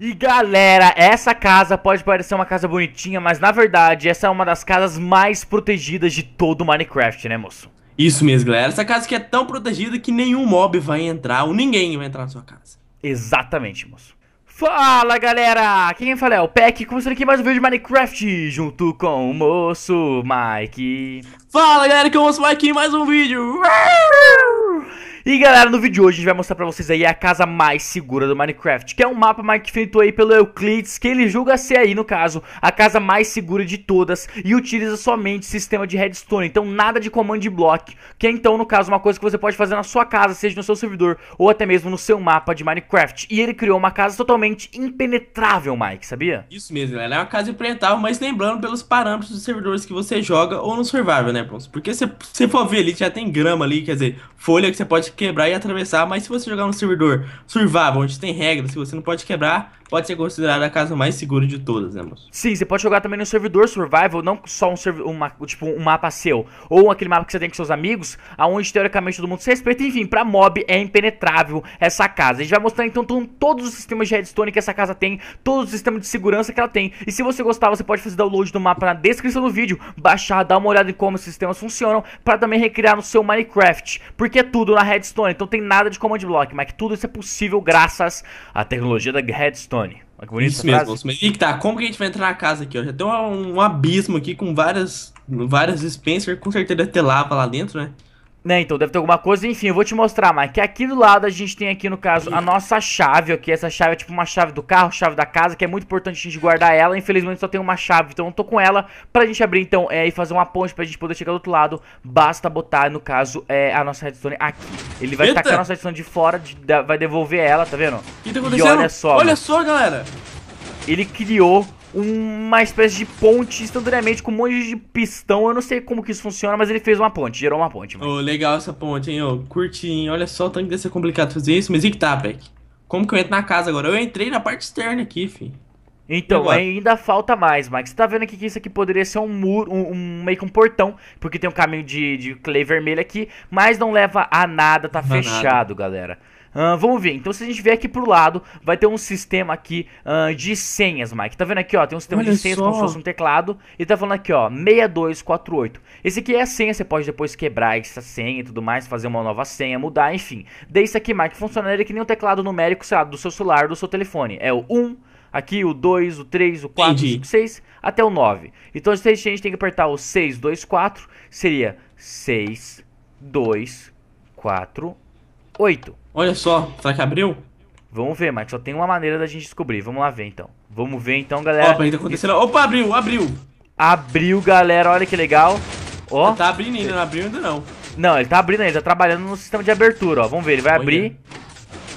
E galera, essa casa pode parecer uma casa bonitinha, mas na verdade essa é uma das casas mais protegidas de todo o Minecraft, né moço? Isso mesmo, galera. Essa casa que é tão protegida que nenhum mob vai entrar ou ninguém vai entrar na sua casa. Exatamente, moço. Fala galera, quem fala é o Peck, começando aqui mais um vídeo de Minecraft junto com o moço Mike. Fala galera, que eu mostro aqui em mais um vídeo. E galera, no vídeo de hoje a gente vai mostrar pra vocês aí a casa mais segura do Minecraft, que é um mapa Mike feito aí pelo Euclides, que ele julga ser aí, no caso, a casa mais segura de todas e utiliza somente sistema de redstone, então nada de comando de block, que é então, no caso, uma coisa que você pode fazer na sua casa, seja no seu servidor ou até mesmo no seu mapa de Minecraft. E ele criou uma casa totalmente impenetrável, Mike, sabia? Isso mesmo, ela é uma casa impenetrável, mas lembrando pelos parâmetros dos servidores que você joga ou no survival, né? né, Porque se você for ver ali, já tem grama ali, quer dizer, folha que você pode quebrar e atravessar, mas se você jogar no servidor survival, onde tem regras, se você não pode quebrar, pode ser considerada a casa mais segura de todas, né, moço? Sim, você pode jogar também no servidor survival, não só um, uma, tipo, um mapa seu, ou aquele mapa que você tem com seus amigos, aonde teoricamente todo mundo se respeita, enfim, pra mob é impenetrável essa casa. A gente vai mostrar então todos os sistemas de redstone que essa casa tem, todos os sistemas de segurança que ela tem, e se você gostar, você pode fazer download do mapa na descrição do vídeo, baixar, dar uma olhada em como se sistemas funcionam para também recriar no seu Minecraft, porque é tudo na Redstone, então tem nada de command block, mas que tudo isso é possível graças à tecnologia da Redstone. Olha que bonito isso mesmo, E tá, como que a gente vai entrar na casa aqui? Ó? Já tem um, um abismo aqui com várias, várias dispensers, com certeza é tem lava lá dentro, né? Né, então deve ter alguma coisa. Enfim, eu vou te mostrar, Mike. Que aqui do lado a gente tem aqui, no caso, a nossa chave, ok? Essa chave é tipo uma chave do carro, chave da casa, que é muito importante a gente guardar ela. Infelizmente só tem uma chave, então eu tô com ela pra gente abrir, então, é, e fazer uma ponte pra gente poder chegar do outro lado. Basta botar, no caso, é, a nossa redstone aqui. Ele vai Eita. tacar a nossa redstone de fora, de, vai devolver ela, tá vendo? Que tá acontecendo? E olha só. Olha só, galera ele criou uma espécie de ponte instantaneamente com um monte de pistão. Eu não sei como que isso funciona, mas ele fez uma ponte, gerou uma ponte. Mano. Oh, legal essa ponte, hein? Oh, Olha só, tanque deve ser complicado fazer isso, mas e que tá, Peck? Como que eu entro na casa agora? Eu entrei na parte externa aqui, fi. Então, ainda falta mais, Mike. Você tá vendo aqui que isso aqui poderia ser um muro, um, um, meio que um portão, porque tem um caminho de, de clay vermelho aqui, mas não leva a nada, tá não fechado, nada. galera. Uh, vamos ver. Então, se a gente vier aqui pro lado, vai ter um sistema aqui uh, de senhas, Mike. Tá vendo aqui, ó? Tem um sistema Olha de senhas só. como se fosse um teclado. E tá falando aqui, ó, 6248. Esse aqui é a senha, você pode depois quebrar essa senha e tudo mais, fazer uma nova senha, mudar, enfim. Daí isso aqui, Mike, funcionaria é que nem um teclado numérico, sei lá, do seu celular, do seu telefone. É o 1, aqui o 2, o 3, o 4, Entendi. o 5, 6, até o 9. Então, se a gente tem que apertar o 6, 2, 4, seria 6, 2, 4, 8. Olha só, será que abriu? Vamos ver, mas só tem uma maneira da gente descobrir. Vamos lá ver então. Vamos ver então, galera. Opa, ainda aconteceu. Opa, abriu, abriu. Abriu, galera. Olha que legal. Ó. Ele tá abrindo ainda, não abriu ainda não. Não, ele tá abrindo ainda, tá trabalhando no sistema de abertura, ó. Vamos ver, ele vai Olha. abrir.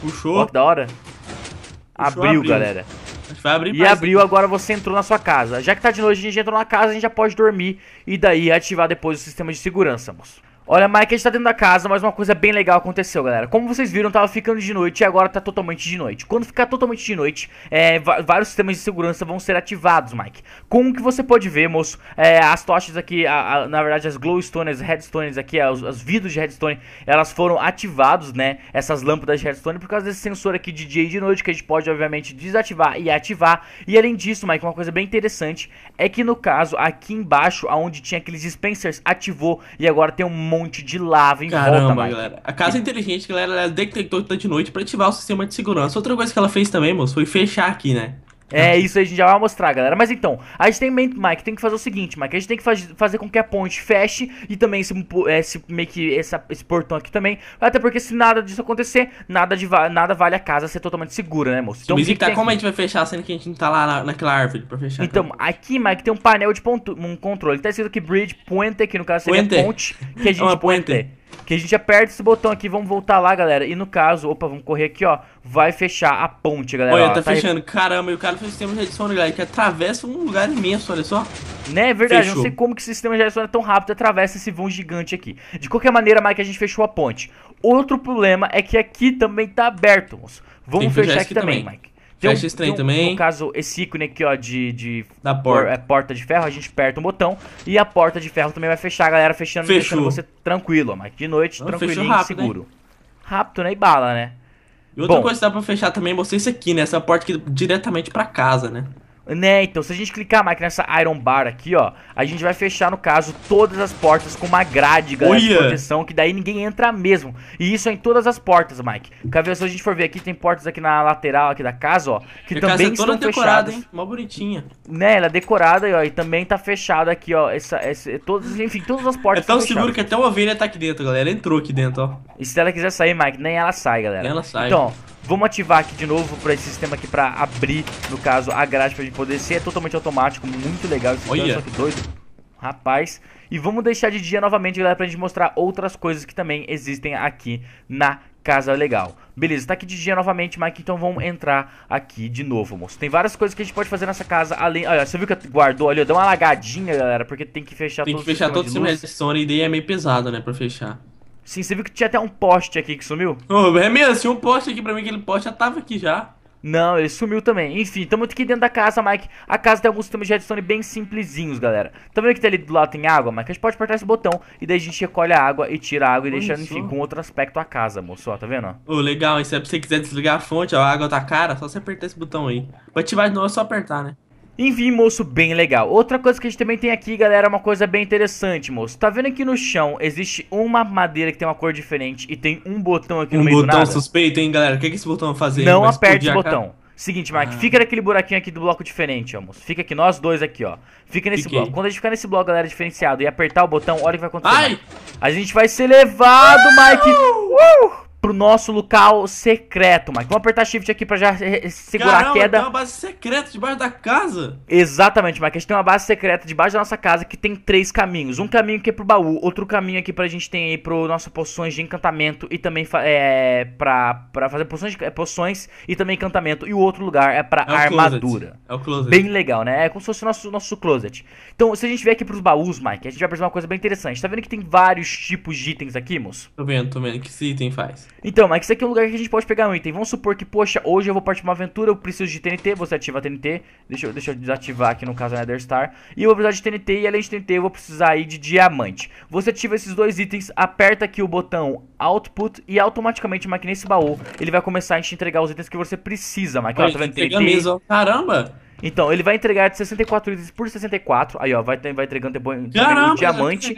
Puxou. Ó, que da hora. Puxou, abriu, abriu, galera. Vai abrir e abriu, agora você entrou na sua casa. Já que tá de noite, a gente entrou na casa, a gente já pode dormir e daí ativar depois o sistema de segurança, moço. Olha, Mike, a gente tá dentro da casa, mas uma coisa bem legal aconteceu, galera. Como vocês viram, tava ficando de noite e agora tá totalmente de noite. Quando ficar totalmente de noite, é, vários sistemas de segurança vão ser ativados, Mike. Como que você pode ver, moço, é, as tochas aqui, a, a, na verdade as glowstones, as redstones aqui, as, vidros de redstone, elas foram ativados, né, essas lâmpadas de redstone, por causa desse sensor aqui de dia e de noite, que a gente pode, obviamente, desativar e ativar. E além disso, Mike, uma coisa bem interessante é que, no caso, aqui embaixo, aonde tinha aqueles dispensers, ativou e agora tem um monte de lava em Caramba, volta. Caramba, galera. A casa inteligente, galera, ela detectou de noite para ativar o sistema de segurança. Outra coisa que ela fez também, moço, foi fechar aqui, né? É, isso aí a gente já vai mostrar, galera. Mas então, a gente tem, Mike, tem que fazer o seguinte, Mike. A gente tem que faz, fazer com que a ponte feche e também esse, esse meio que essa, esse portão aqui também. Até porque se nada disso acontecer, nada, de, nada vale a casa ser totalmente segura, né, moço? Então, Mas que tá, como aqui? a gente vai fechar sendo que a gente não tá lá na, naquela árvore pra fechar? Então, aqui, Mike, tem um painel de ponto, um controle. Tá escrito aqui Bridge Puente, que no caso seria puente. ponte. Que a é gente uma puente. puente. Que a gente aperta esse botão aqui, vamos voltar lá, galera. E no caso, opa, vamos correr aqui, ó. Vai fechar a ponte, galera. Olha, ó, tá, tá, fechando. Aí... Caramba, e o cara fez sistema de adição, né, galera, que atravessa um lugar imenso, olha só. Né, é verdade. Fechou. Não sei como que esse sistema de adição é tão rápido atravessa esse vão gigante aqui. De qualquer maneira, Mike, a gente fechou a ponte. Outro problema é que aqui também tá aberto, moço. Vamos fechar, aqui, também, Mike. Tem Fecha um, tem um, também. No caso, esse ícone aqui, ó, de, de da porta. Por, é, porta de ferro, a gente aperta um botão e a porta de ferro também vai fechar, galera, fechando, você tranquilo, ó, mas de noite, Não, tranquilinho, rápido, seguro. Né? Rápido, né? E bala, né? E outra Bom, coisa que dá pra fechar também, você isso aqui, né? Essa porta aqui diretamente pra casa, né? Né, então se a gente clicar Mike nessa Iron Bar aqui, ó A gente vai fechar, no caso, todas as portas com uma grade, galera, de proteção Que daí ninguém entra mesmo E isso é em todas as portas, Mike ver, se a gente for ver aqui, tem portas aqui na lateral aqui da casa, ó Que e também casa é toda estão decorada, fechadas. hein, mó bonitinha Né, ela é decorada, ó, e também tá fechada aqui, ó essa, essa, todas, Enfim, todas as portas É tão seguro que até uma ovelha tá aqui dentro, galera ela entrou aqui dentro, ó E se ela quiser sair, Mike, nem ela sai, galera Nem ela sai Então, Vamos ativar aqui de novo para esse sistema aqui para abrir, no caso, a grade pra gente poder ser. É totalmente automático, muito legal esse Olha. que doido. Rapaz, e vamos deixar de dia novamente, galera, pra gente mostrar outras coisas que também existem aqui na casa legal. Beleza, tá aqui de dia novamente, Mike, então vamos entrar aqui de novo, moço. Tem várias coisas que a gente pode fazer nessa casa, além... Olha, você viu que guardou ali, deu uma lagadinha, galera, porque tem que fechar tem todo que fechar todo o sistema de, de e daí é meio pesado, né, pra fechar. Sim, você viu que tinha até um poste aqui que sumiu? Oh, é mesmo, tinha um poste aqui pra mim, aquele poste já tava aqui já. Não, ele sumiu também. Enfim, estamos aqui dentro da casa, Mike. A casa tem alguns sistemas de redstone bem simplesinhos, galera. Tá vendo que tá ali do lado tem água, Mike? A gente pode apertar esse botão e daí a gente recolhe a água e tira a água e Olha deixa, só. enfim, com outro aspecto a casa, moço. Ó, tá vendo? Ô, oh, legal. E se você quiser desligar a fonte, ó, a água tá cara, só você apertar esse botão aí. Pra ativar de novo é só apertar, né? Enfim, moço, bem legal. Outra coisa que a gente também tem aqui, galera, é uma coisa bem interessante, moço. Tá vendo aqui no chão, existe uma madeira que tem uma cor diferente e tem um botão aqui um no meio do Um botão suspeito, hein, galera? O que, é que esse botão vai fazer? Não vai aperte o botão. Seguinte, Mike, ah. fica naquele buraquinho aqui do bloco diferente, ó, moço. Fica aqui, nós dois aqui, ó. Fica nesse Fiquei. bloco. Quando a gente ficar nesse bloco, galera, diferenciado e apertar o botão, olha o que vai acontecer. Ai! Mike. A gente vai ser levado, Mike! Uh! pro nosso local secreto, Mike. Vamos apertar shift aqui pra já eh, eh, segurar Caramba, a queda. tem uma base secreta debaixo da casa? Exatamente, Mike. A gente tem uma base secreta debaixo da nossa casa que tem três caminhos. Um caminho que é pro baú, outro caminho aqui pra gente tem aí pro nossas poções de encantamento e também é, pra, pra fazer poções, de, poções e também encantamento. E o outro lugar é pra é armadura. Closet. É o closet. Bem legal, né? É como se fosse o nosso, nosso closet. Então, se a gente vier aqui pros baús, Mike, a gente vai perceber uma coisa bem interessante. Tá vendo que tem vários tipos de itens aqui, moço? Tô vendo, tô vendo. O que esse item faz? Então, mas isso aqui é um lugar que a gente pode pegar um item. Vamos supor que, poxa, hoje eu vou partir pra uma aventura, eu preciso de TNT, você ativa a TNT. Deixa eu, deixa eu desativar aqui no caso a Nether Star. E eu vou precisar de TNT e além de TNT eu vou precisar aí de diamante. Você ativa esses dois itens, aperta aqui o botão Output e automaticamente, Mike, nesse baú, ele vai começar a te entregar os itens que você precisa, Mike. Olha, tá vendo TNT? Mesmo. Caramba! Então, ele vai entregar de 64 itens por 64. Aí, ó, vai, vai entregando depois Caramba, diamante. É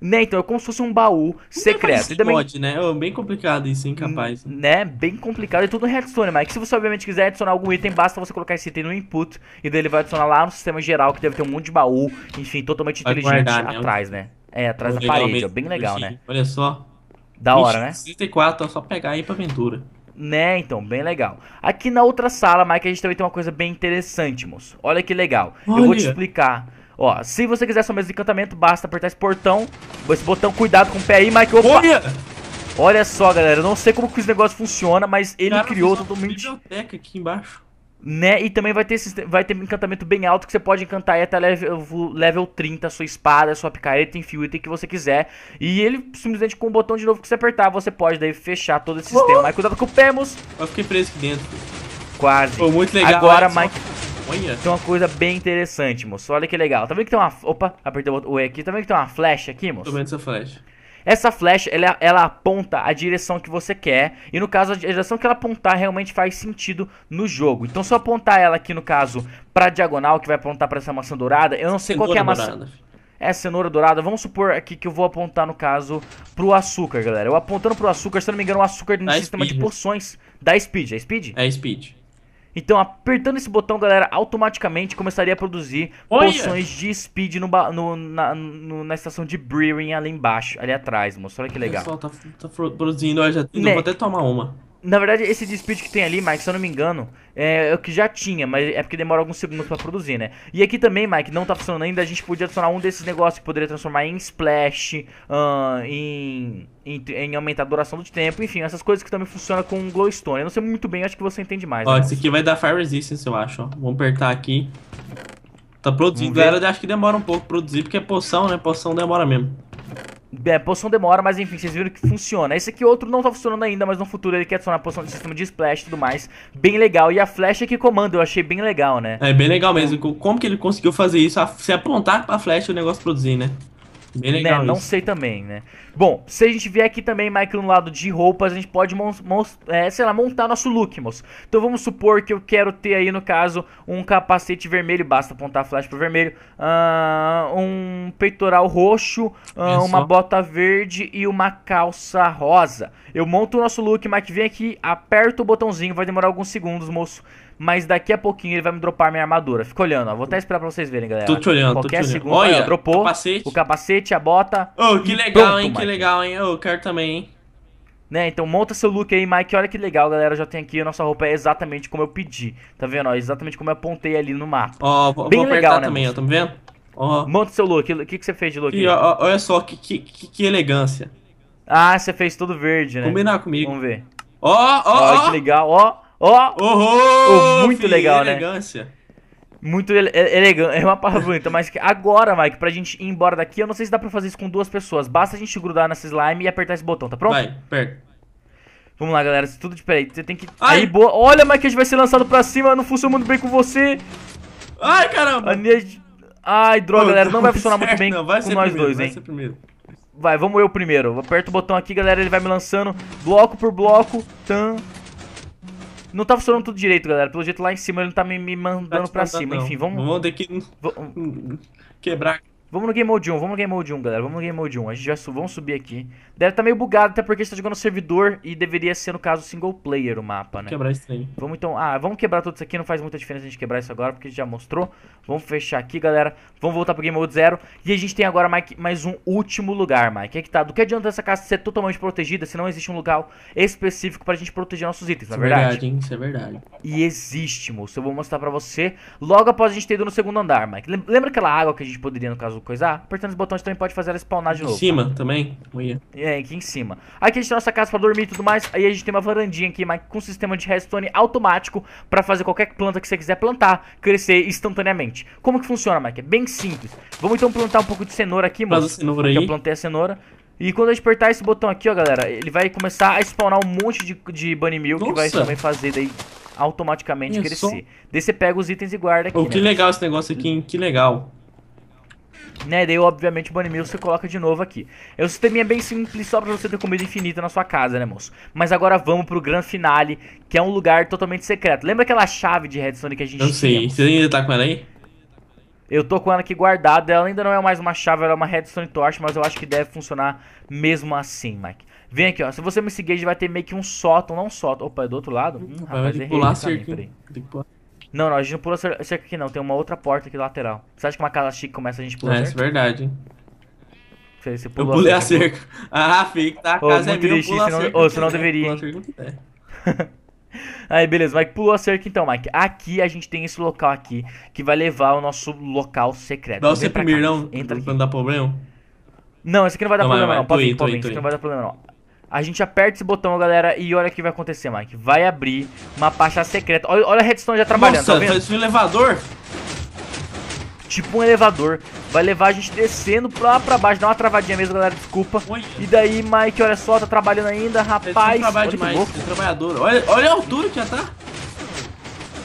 né, então é como se fosse um baú secreto. E também... mod, né? é bem complicado isso, hein, capaz. Né, bem complicado. E tudo em redstone, né, Mike. Se você obviamente quiser adicionar algum item, basta você colocar esse item no input. E daí ele vai adicionar lá no sistema geral, que deve ter um monte de baú. Enfim, totalmente vai inteligente guardar, né? atrás, né? É, atrás Vou da parede. Mesmo. bem legal, né? Olha só. Da hora, 64, né? 64, é só pegar aí pra aventura. Né, então, bem legal. Aqui na outra sala, Mike, a gente também tem uma coisa bem interessante, moço. Olha que legal. Olha. Eu vou te explicar. Ó, se você quiser sua mesa de encantamento, basta apertar esse portão, esse botão, cuidado com o pé aí, Mike. Opa! Olha, Olha só, galera, eu não sei como que esse negócio funciona, mas ele Cara, criou totalmente... biblioteca aqui embaixo. Né, e também vai ter, vai ter encantamento bem alto que você pode encantar aí até level, level 30, sua espada, sua picareta, enfim, o item que você quiser. E ele, simplesmente com o botão de novo que você apertar, você pode daí fechar todo esse oh, sistema. Mas cuidado com o Pemos. Eu fiquei preso aqui dentro. Quase. Foi muito legal. Agora, Mike... Só... Olha. uma coisa bem interessante, moço. Olha que legal. Tá vendo que tem uma. Opa, apertei o E aqui. Tá vendo que tem uma flecha aqui, moço? Tô vendo essa flecha. Essa flecha, ela, ela, aponta a direção que você quer. E no caso, a direção que ela apontar realmente faz sentido no jogo. Então, se eu apontar ela aqui, no caso, pra diagonal, que vai apontar para essa maçã dourada, eu não sei cenoura qual é a maçã. Dourada. É, cenoura dourada. Vamos supor aqui que eu vou apontar, no caso, pro açúcar, galera. Eu apontando pro açúcar, se eu não me engano, o açúcar no sistema speed, de porções da Speed. É Speed? É Speed. Então, apertando esse botão, galera, automaticamente começaria a produzir Olha. poções de speed no, no, na, no, na, estação de brewing ali embaixo, ali atrás, moço. Olha que legal. O pessoal tá, tá produzindo, eu já né? vou até tomar uma. Na verdade, esse dispute que tem ali, Mike, se eu não me engano, é, é o que já tinha, mas é porque demora alguns segundos para produzir, né? E aqui também, Mike, não tá funcionando ainda, a gente podia adicionar um desses negócios que poderia transformar em splash, uh, em, em, em, aumentar a duração do tempo, enfim, essas coisas que também funcionam com glowstone. Eu não sei muito bem, acho que você entende mais. Ó, né? esse aqui vai dar fire resistance, eu acho. Vamos apertar aqui. Tá produzindo, galera, acho que demora um pouco produzir, porque é poção, né? Poção demora mesmo. É, posição demora, mas enfim, vocês viram que funciona. Esse aqui outro não tá funcionando ainda, mas no futuro ele quer adicionar posição de sistema de splash e tudo mais. Bem legal. E a flecha que comanda, eu achei bem legal, né? É, bem legal mesmo. Como que ele conseguiu fazer isso? Se apontar pra flecha o negócio produzir, né? Bem né, legal né? Não sei também, né? Bom, se a gente vier aqui também, Michael, no lado de roupas, a gente pode é, sei lá, montar nosso look, moço. Então vamos supor que eu quero ter aí, no caso, um capacete vermelho, basta apontar a flash pro vermelho, uh, um peitoral roxo, uh, uma bota verde e uma calça rosa. Eu monto o nosso look, Mike, vem aqui, aperta o botãozinho, vai demorar alguns segundos, moço mas daqui a pouquinho ele vai me dropar minha armadura. Fica olhando, ó. Vou até esperar pra vocês verem, galera. Tô te olhando, Qualquer tô te segundo, olhando. Olha, dropou capacete. o capacete, a bota. Ô, oh, que legal, pronto, hein, Mike. que legal, hein. Eu quero também, hein. Né, então monta seu look aí, Mike. Olha que legal, galera. Já tem aqui a nossa roupa é exatamente como eu pedi. Tá vendo? Ó, exatamente como eu apontei ali no mapa. Ó, oh, vou, Bem vou legal, né, também, ó, tá vendo? Oh. Monta seu look. O que, que você fez de look? E, ó, olha só, que, que, que, elegância. Ah, você fez tudo verde, né? Combinar comigo. Vamos ver. Ó, ó, ó. que legal, ó. Oh. Ó! Oh, oh, muito filho, legal, né? Elegância. Muito ele é, elegante, é uma palavra bonita, mas agora, Mike, pra gente ir embora daqui, eu não sei se dá pra fazer isso com duas pessoas. Basta a gente grudar nessa slime e apertar esse botão, tá pronto? Vai, aperta. Vamos lá, galera, tudo de peraí, você tem que... Ai. Aí, boa. Olha, Mike, a gente vai ser lançado pra cima, não funciona muito bem com você. Ai, caramba! Ai, droga, galera, não, vai funcionar certo. muito bem não, vai com ser nós primeiro, dois, vai hein? Ser primeiro. Vai, vamos eu primeiro. Aperto o botão aqui, galera, ele vai me lançando bloco por bloco. Tan, não tá funcionando tudo direito, galera. Pelo jeito lá em cima ele não tá me, me mandando tá pra cima. Não. Enfim, vamos. Vamos ter que quebrar Vamos no Game Mode 1, vamos no Game Mode 1, galera. Vamos no Game Mode 1. A gente já vamos subir aqui. Deve tá meio bugado, até porque a gente tá jogando servidor e deveria ser, no caso, single player o mapa, né? Quebrar aí. Vamos então... Ah, vamos quebrar tudo isso aqui. Não faz muita diferença a gente quebrar isso agora, porque a gente já mostrou. Vamos fechar aqui, galera. Vamos voltar pro Game Mode 0. E a gente tem agora, Mike, mais um último lugar, Mike. É que tá. Do que adianta essa casa ser totalmente protegida se não existe um lugar específico pra gente proteger nossos itens, é isso não é verdade? verdade hein? Isso é verdade. E existe, moço. Eu vou mostrar pra você logo após a gente ter ido no segundo andar, Mike. Lembra aquela água que a gente poderia, no caso, coisa coisar, apertando os botões também pode fazer ela spawnar de novo. Em cima também? É, aqui em cima. Aqui a gente tem nossa casa pra dormir e tudo mais. Aí a gente tem uma varandinha aqui, mas com sistema de redstone automático pra fazer qualquer planta que você quiser plantar crescer instantaneamente. Como que funciona, Mike? É bem simples. Vamos então plantar um pouco de cenoura aqui, mano. Faz cenoura aí. Eu plantei a cenoura. E quando a gente apertar esse botão aqui, ó, galera, ele vai começar a spawnar um monte de, de bunny Milk Nossa. que vai também fazer daí automaticamente Isso. crescer. Daí você pega os itens e guarda aqui. Oh, que né? legal esse negócio aqui, hein? Que legal. Né, daí obviamente o banimil você coloca de novo aqui É um sisteminha bem simples só pra você ter comida infinita na sua casa, né moço Mas agora vamos pro grande finale Que é um lugar totalmente secreto Lembra aquela chave de redstone que a gente Eu sei, você ainda tá com ela aí? Eu tô com ela aqui guardada, ela ainda não é mais uma chave, ela é uma redstone torch, mas eu acho que deve funcionar mesmo assim, Mike. Vem aqui, ó, se você me seguir, a gente vai ter meio que um sótão, não um sótão. Opa, é do outro lado? Hum, hum rapaz, errei. Pular cerca. Tem que pular. Não, não, a gente não pula cerca aqui não, tem uma outra porta aqui do lateral. Você acha que uma casa chique começa a gente pular? É, isso é verdade, hein? Você, eu pulei a cerca. cerca. Ah, filho, tá, a oh, casa é minha, triste, eu senão, oh, não deveria. Aí, beleza, Mike pulou a cerca então, Mike. Aqui a gente tem esse local aqui que vai levar o nosso local secreto. Dá você é primeiro, cá. não? Entra não Não dá problema? Não, esse aqui não vai dar não, problema, vai, vai. não. Pode ir, pode ir. Esse aqui não vai dar problema, não. A gente aperta esse botão, galera, e olha o que vai acontecer, Mike. Vai abrir uma pasta secreta. Olha, olha a redstone já trabalhando, Nossa, tá vendo? Nossa, um elevador? Tipo um elevador. Vai levar a gente descendo pra, pra baixo. Dá uma travadinha mesmo, galera, desculpa. Oi. E daí, Mike, olha só, tá trabalhando ainda, rapaz. trabalha olha demais, louco. trabalhador. Olha, olha a altura que já tá.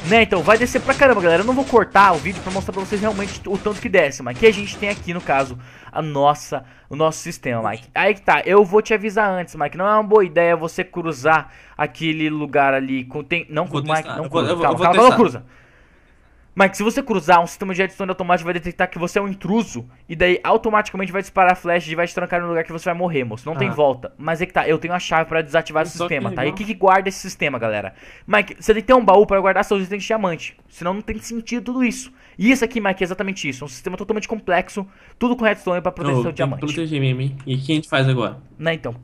Né, então vai descer pra caramba, galera. Eu não vou cortar o vídeo pra mostrar pra vocês realmente o tanto que desce, Mike. Que a gente tem aqui, no caso, a nossa, o nosso sistema, Mike. Aí que tá, eu vou te avisar antes, Mike. Não é uma boa ideia você cruzar aquele lugar ali. Com, tem, não, vou Mike, testar. não cruza. Eu vou, calma, eu vou calma, calma, não cruza. Mike, se você cruzar, um sistema de redstone automático vai detectar que você é um intruso. E daí automaticamente vai disparar flash e vai te trancar no lugar que você vai morrer, moço. Não ah. tem volta. Mas é que tá, eu tenho a chave para desativar eu o sistema, tá? E o que, que, guarda esse sistema, galera? Mike, você tem que ter um baú para guardar seus itens de diamante. Senão não tem sentido tudo isso. E isso aqui, Mike, é exatamente isso. É um sistema totalmente complexo, tudo com redstone para proteger oh, seu diamante. Proteger mim hein? E o que a gente faz agora? Né, então.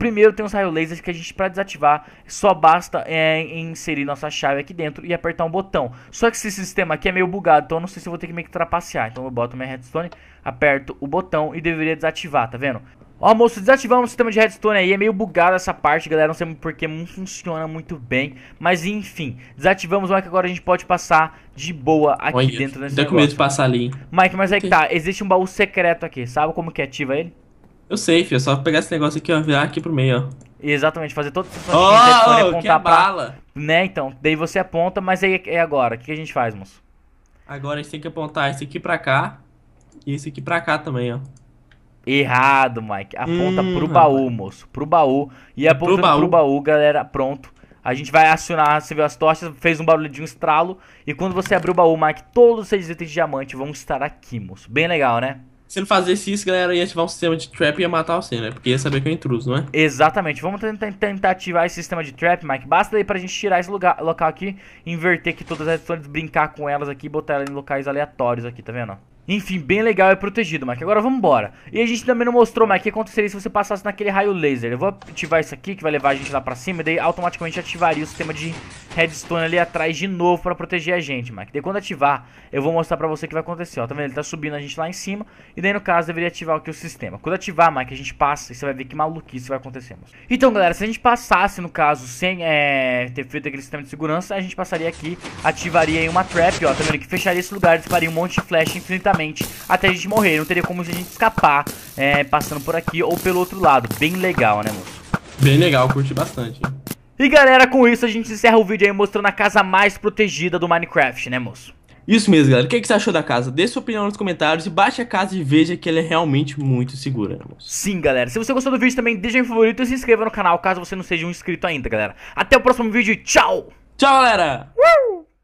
Primeiro tem os raios lasers que a gente, para desativar, só basta é, inserir nossa chave aqui dentro e apertar um botão. Só que esse sistema aqui é meio bugado, então eu não sei se eu vou ter que meio que trapacear. Então eu boto minha redstone, aperto o botão e deveria desativar, tá vendo? Ó, moço, desativamos o sistema de redstone aí, é meio bugado essa parte, galera, não sei porque não funciona muito bem, mas enfim, desativamos, olha que agora a gente pode passar de boa aqui dentro desse Tá com medo de passar ali. Mike, mas aí é okay. que tá, existe um baú secreto aqui, sabe como que ativa ele? Eu sei, filho. É só pegar esse negócio aqui, ó. Virar aqui pro meio, ó. Exatamente, fazer todas essas coisas. Oh, oh que bala. Pra... Né, então. Daí você aponta, mas aí é agora. O que a gente faz, moço? Agora a gente tem que apontar esse aqui pra cá. E esse aqui pra cá também, ó. Errado, Mike. Aponta hum, pro baú, rapaz. moço. Pro baú. E aponta pro baú. pro baú, galera. Pronto. A gente vai acionar, você viu as tochas, fez um barulho de um estralo. E quando você abrir o baú, Mike, todos os seis itens de diamante vão estar aqui, moço. Bem legal, né? Se ele fazesse isso, galera, ia ativar um sistema de trap e ia matar você, né? Porque ia saber que é um intruso, não é? Exatamente. Vamos tentar, tentar ativar esse sistema de trap, Mike. Basta aí pra gente tirar esse lugar, local aqui, inverter aqui todas as edições, brincar com elas aqui e botar elas em locais aleatórios aqui, tá vendo? Enfim, bem legal e protegido, Mike. Agora vamos embora. E a gente também não mostrou, Mike, o que aconteceria se você passasse naquele raio laser. Eu vou ativar isso aqui, que vai levar a gente lá pra cima, e daí automaticamente ativaria o sistema de redstone ali atrás de novo pra proteger a gente, Mike. Daí quando ativar, eu vou mostrar pra você o que vai acontecer, ó. Tá vendo? Ele tá subindo a gente lá em cima. E daí, no caso, deveria ativar aqui o sistema. Quando ativar, Mike, a gente passa e você vai ver que maluquice vai acontecer, moço. Então, galera, se a gente passasse, no caso, sem é, ter feito aquele sistema de segurança, a gente passaria aqui, ativaria aí uma trap, ó. Tá vendo? Que fecharia esse lugar, dispararia um monte de flash infinitamente até a gente morrer. Não teria como a gente escapar é, passando por aqui ou pelo outro lado. Bem legal, né, moço? Bem legal, curti bastante. E galera, com isso a gente encerra o vídeo aí mostrando a casa mais protegida do Minecraft, né moço? Isso mesmo, galera. O que, é que você achou da casa? Dê sua opinião nos comentários e baixe a casa e veja que ela é realmente muito segura, né, moço? Sim, galera. Se você gostou do vídeo também, deixa um favorito e se inscreva no canal caso você não seja um inscrito ainda, galera. Até o próximo vídeo tchau! Tchau, galera! Uh!